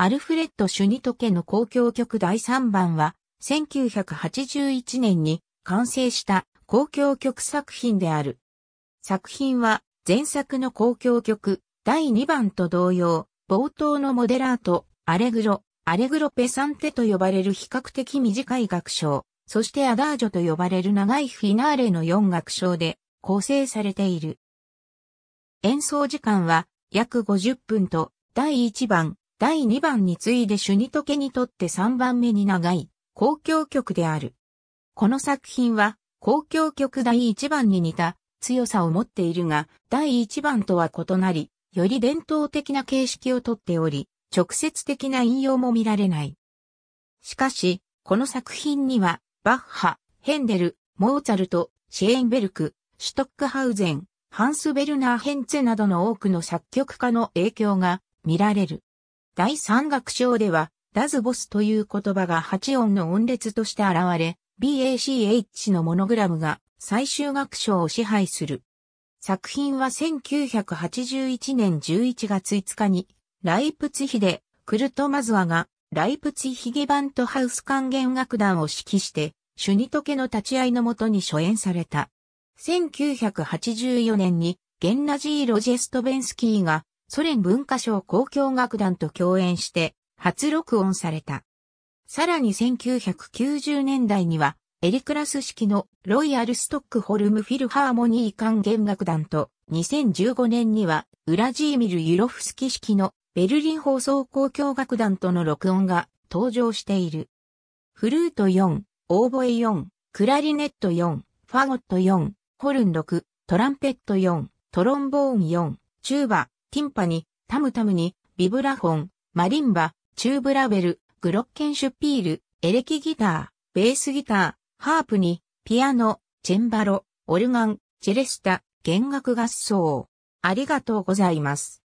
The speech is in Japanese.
アルフレッド・シュニトケの公共曲第3番は、1981年に完成した公共曲作品である。作品は前作の公共曲第2番と同様、冒頭のモデラート、アレグロ、アレグロペサンテと呼ばれる比較的短い楽章、そしてアダージョと呼ばれる長いフィナーレの4楽章で構成されている。演奏時間は約50分と第1番、第2番に次いでシュニトケにとって3番目に長い公共曲である。この作品は公共曲第1番に似た強さを持っているが、第1番とは異なり、より伝統的な形式をとっており、直接的な引用も見られない。しかし、この作品には、バッハ、ヘンデル、モーツァルト、シェーンベルク、シュトックハウゼン、ハンス・ベルナー・ヘンツェなどの多くの作曲家の影響が見られる。第三楽章では、ラズボスという言葉が8音の音列として現れ、BACH のモノグラムが最終楽章を支配する。作品は1981年11月5日に、ライプツヒで、クルトマズワが、ライプツヒゲバントハウス管弦楽団を指揮して、シュニトケの立ち会いのもとに初演された。1984年に、ゲンナジー・ロジェストベンスキーが、ソ連文化省交響楽団と共演して初録音された。さらに1990年代には、エリクラス式のロイヤルストックホルムフィルハーモニー管弦楽団と、2015年には、ウラジーミル・ユロフスキ式のベルリン放送交響楽団との録音が登場している。フルート4、オーボエ4、クラリネット4、ファゴット4、ホルン6、トランペット4、トロンボーン4、チューバ、ティンパニ、タムタムニ、ビブラフォン、マリンバ、チューブラベル、グロッケンシュピール、エレキギター、ベースギター、ハープに、ピアノ、チェンバロ、オルガン、チェレスタ、弦楽合奏。ありがとうございます。